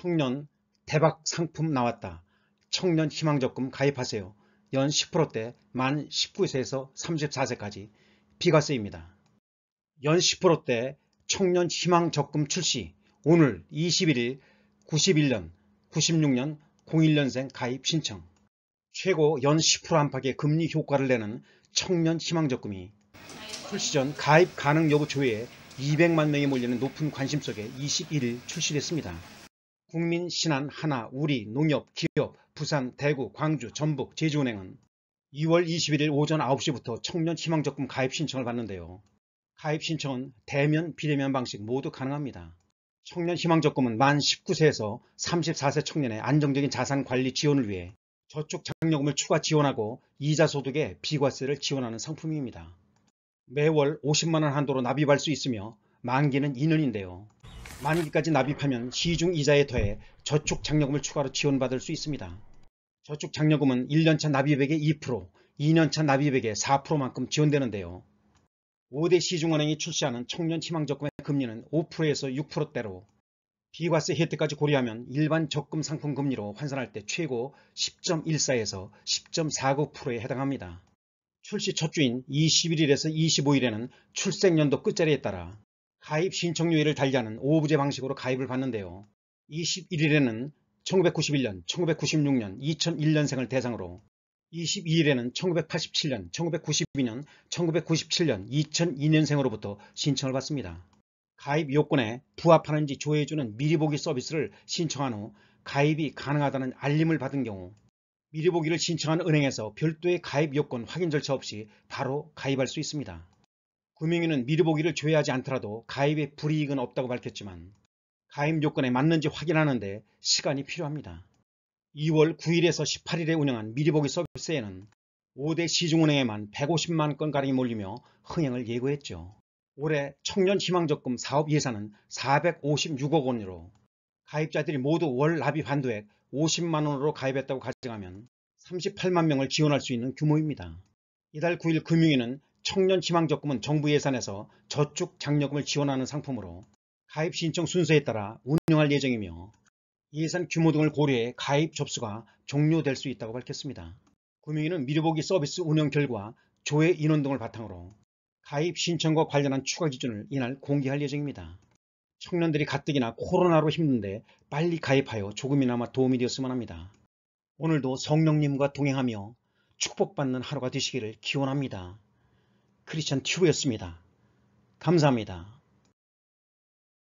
청년 대박 상품 나왔다. 청년 희망적금 가입하세요. 연 10%대 만 19세에서 34세까지 비과세입니다. 연 10%대 청년 희망적금 출시 오늘 21일 91년 96년 01년생 가입 신청 최고 연 10% 안팎의 금리 효과를 내는 청년 희망적금이 출시 전 가입 가능 여부 조회에 200만 명이 몰리는 높은 관심 속에 21일 출시됐습니다. 국민, 신한, 하나, 우리, 농협, 기업, 부산, 대구, 광주, 전북, 제주은행은 2월 21일 오전 9시부터 청년 희망적금 가입 신청을 받는데요. 가입 신청은 대면, 비대면 방식 모두 가능합니다. 청년 희망적금은 만 19세에서 34세 청년의 안정적인 자산 관리 지원을 위해 저축 장려금을 추가 지원하고 이자 소득에 비과세를 지원하는 상품입니다. 매월 50만원 한도로 납입할 수 있으며 만기는 2년인데요. 만기까지 납입하면 시중 이자에 더해 저축장려금을 추가로 지원받을 수 있습니다. 저축장려금은 1년차 납입액의 2%, 2년차 납입액의 4%만큼 지원되는데요. 5대 시중은행이 출시하는 청년희망적금의 금리는 5%에서 6%대로 비과세 혜택까지 고려하면 일반 적금 상품 금리로 환산할 때 최고 10.14에서 10.49%에 해당합니다. 출시 첫 주인 21일에서 25일에는 출생연도 끝자리에 따라 가입 신청 요일을 달리하는 5부제 방식으로 가입을 받는데요. 21일에는 1991년, 1996년, 2001년생을 대상으로 22일에는 1987년, 1992년, 1997년, 2002년생으로부터 신청을 받습니다. 가입 요건에 부합하는지 조회해주는 미리보기 서비스를 신청한 후 가입이 가능하다는 알림을 받은 경우 미리보기를 신청한 은행에서 별도의 가입 요건 확인 절차 없이 바로 가입할 수 있습니다. 금융위는 미리 보기를 조회하지 않더라도 가입에 불이익은 없다고 밝혔지만 가입 요건에 맞는지 확인하는데 시간이 필요합니다. 2월 9일에서 18일에 운영한 미리 보기 서비스에는 5대 시중은행에만 150만 건가량이 몰리며 흥행을 예고했죠. 올해 청년희망적금 사업 예산은 456억 원으로 가입자들이 모두 월 납입 한도액 50만 원으로 가입했다고 가정하면 38만 명을 지원할 수 있는 규모입니다. 이달 9일 금융위는 청년 희망적금은 정부 예산에서 저축 장려금을 지원하는 상품으로 가입 신청 순서에 따라 운영할 예정이며 예산 규모 등을 고려해 가입 접수가 종료될 수 있다고 밝혔습니다. 금융위는 미리보기 서비스 운영 결과 조회 인원 등을 바탕으로 가입 신청과 관련한 추가 기준을 이날 공개할 예정입니다. 청년들이 가뜩이나 코로나로 힘든데 빨리 가입하여 조금이나마 도움이 되었으면 합니다. 오늘도 성령님과 동행하며 축복받는 하루가 되시기를 기원합니다. 크리스천 튜브였습니다. 감사합니다.